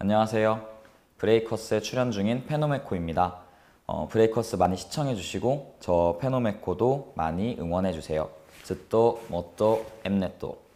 안녕하세요. 브레이커스에 출연 중인 페노메코입니다. 어, 브레이커스 많이 시청해 주시고 저 페노메코도 많이 응원해 주세요. 듣도, 멋도, 뭐 엠넷도.